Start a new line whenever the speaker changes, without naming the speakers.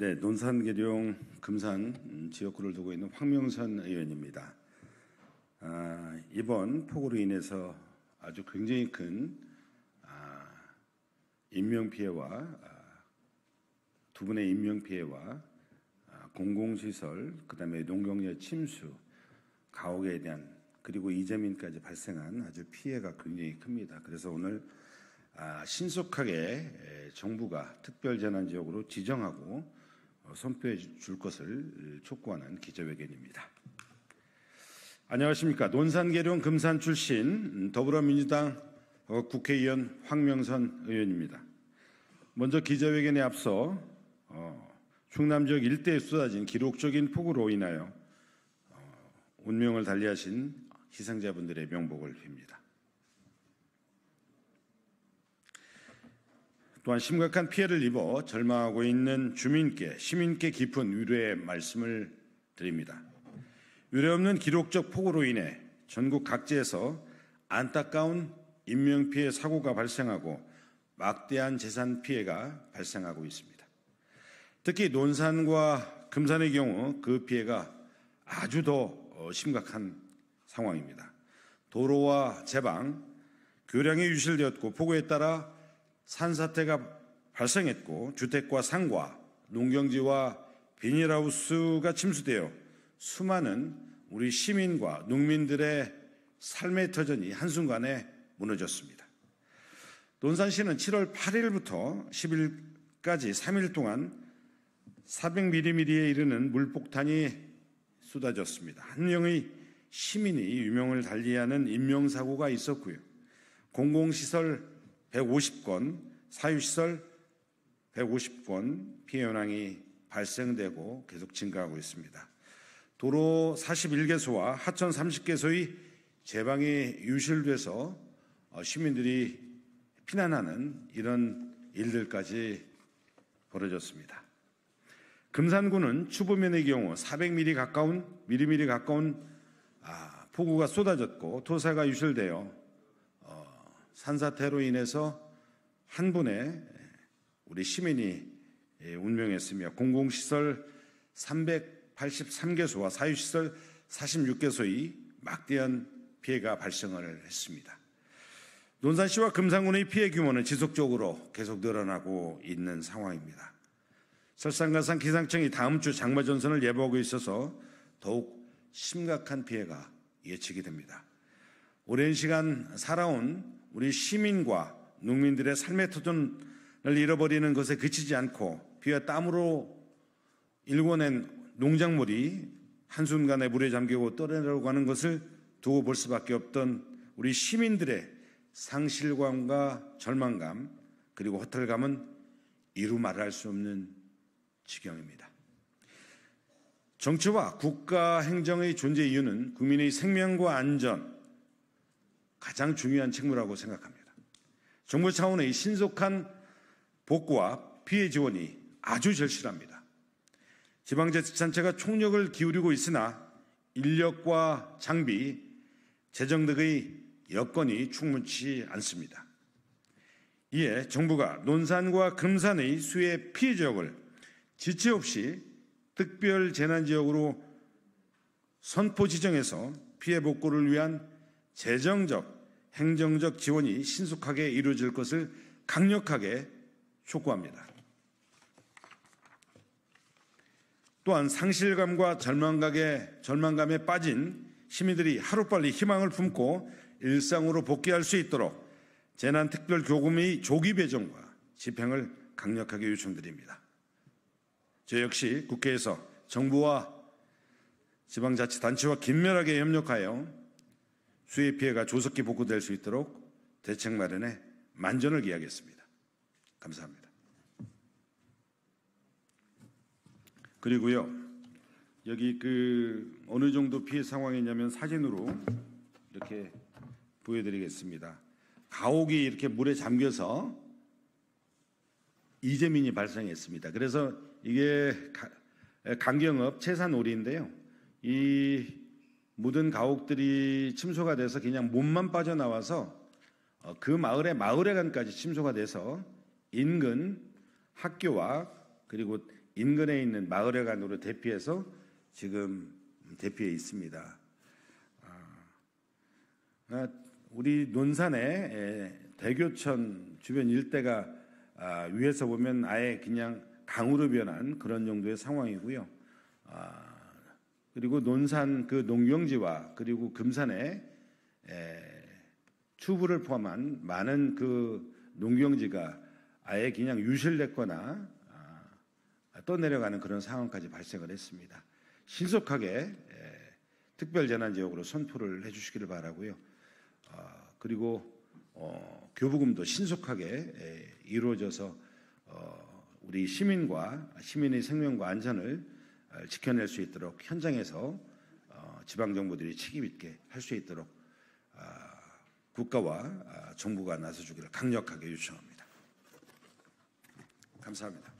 네, 논산 계룡 금산 음, 지역구를 두고 있는 황명선 의원입니다. 아, 이번 폭우로 인해서 아주 굉장히 큰 아, 인명 피해와 아, 두 분의 인명 피해와 아, 공공시설, 그다음에 농경열 침수, 가옥에 대한 그리고 이재민까지 발생한 아주 피해가 굉장히 큽니다. 그래서 오늘 아, 신속하게 정부가 특별재난지역으로 지정하고 어, 선포해 줄 것을 촉구하는 기자회견입니다. 안녕하십니까. 논산계룡 금산 출신 음, 더불어민주당 어, 국회의원 황명선 의원입니다. 먼저 기자회견에 앞서 어, 충남 지역 일대에 쏟아진 기록적인 폭우로 인하여 운명을 달리하신 희생자분들의 명복을 빕니다. 또한 심각한 피해를 입어 절망하고 있는 주민께 시민께 깊은 위로의 말씀을 드립니다. 유례 없는 기록적 폭우로 인해 전국 각지에서 안타까운 인명피해 사고가 발생하고 막대한 재산 피해가 발생하고 있습니다. 특히 논산과 금산의 경우 그 피해가 아주 더 어, 심각한 상황입니다. 도로와 제방, 교량이 유실되었고 폭우에 따라 산사태가 발생했고 주택과 상과 농경지와 비닐하우스가 침수되어 수많은 우리 시민과 농민들의 삶의 터전이 한순간에 무너졌습니다. 논산시는 7월 8일부터 10일까지 3일 동안 400mm에 이르는 물폭탄이 쏟아졌습니다. 한 명의 시민이 유명을 달리하는 인명사고가 있었고요. 공공시설 150건, 사유시설 150건 피해 현황이 발생되고 계속 증가하고 있습니다. 도로 41개소와 하천 30개소의 제방이 유실돼서 어, 시민들이 피난하는 이런 일들까지 벌어졌습니다. 금산군은 추부면의 경우 400mm 가까운 미리미리 가까운 아, 폭우가 쏟아졌고 토사가 유실되어 산사태로 인해서 한 분의 우리 시민이 예, 운명했으며 공공시설 383개소와 사유시설 46개소의 막대한 피해가 발생을 했습니다. 논산시와 금산군의 피해 규모는 지속적으로 계속 늘어나고 있는 상황입니다. 설상가상 기상청이 다음 주 장마 전선을 예보하고 있어서 더욱 심각한 피해가 예측이 됩니다. 오랜 시간 살아온 우리 시민과 농민들의 삶의 토전을 잃어버리는 것에 그치지 않고 비와 땀으로 일궈낸 농작물이 한순간에 물에 잠기고 떠내려고 하는 것을 두고 볼 수밖에 없던 우리 시민들의 상실감과 절망감 그리고 허탈감은 이루 말할 수 없는 지경입니다. 정치와 국가 행정의 존재 이유는 국민의 생명과 안전, 가장 중요한 책무라고 생각합니다. 정부 차원의 신속한 복구와 피해 지원이 아주 절실합니다. 지방자치단체가 총력을 기울이고 있으나 인력과 장비, 재정 등의 여건이 충분치 않습니다. 이에 정부가 논산과 금산의 수해 피해 지역을 지체 없이 특별 재난 지역으로 선포 지정해서 피해 복구를 위한 재정적, 행정적 지원이 신속하게 이루어질 것을 강력하게 촉구합니다. 또한 상실감과 절망감에, 절망감에 빠진 시민들이 하루빨리 희망을 품고 일상으로 복귀할 수 있도록 재난특별교금의 조기 배정과 집행을 강력하게 요청드립니다. 저 역시 국회에서 정부와 지방자치단체와 긴밀하게 협력하여 수해 피해가 조속히 복구될 수 있도록 대책 마련에 만전을 기하겠습니다. 감사합니다. 그리고요. 여기 그 어느 정도 피해 상황이냐면 사진으로 이렇게 보여드리겠습니다. 가옥이 이렇게 물에 잠겨서 이재민이 발생했습니다. 그래서 이게 강경업 채산오리인데요. 이 모든 가옥들이 침소가 돼서 그냥 몸만 빠져나와서 어, 그 마을의 마을회관까지 침소가 돼서 인근 학교와 그리고 인근에 있는 마을회관으로 대피해서 지금 대피해 있습니다. 아, 아, 우리 논산의 예, 대교천 주변 일대가 아, 위에서 보면 아예 그냥 강으로 변한 그런 정도의 상황이고요. 그리고 논산 그 농경지와 그리고 금산에 에, 추부를 포함한 많은 그 농경지가 아예 그냥 유실됐거나 아, 떠내려가는 그런 상황까지 발생을 했습니다. 신속하게 에, 특별재난지역으로 선포를 해주시기를 바라고요. 어, 그리고 어, 교부금도 신속하게 에, 이루어져서 어, 우리 시민과 시민의 생명과 안전을 어, 지켜낼 수 있도록 현장에서 어, 지방 정부들이 책임 있게 할 수 있도록 어, 국가와 정부가 나서주기를 강력하게 요청합니다. 감사합니다.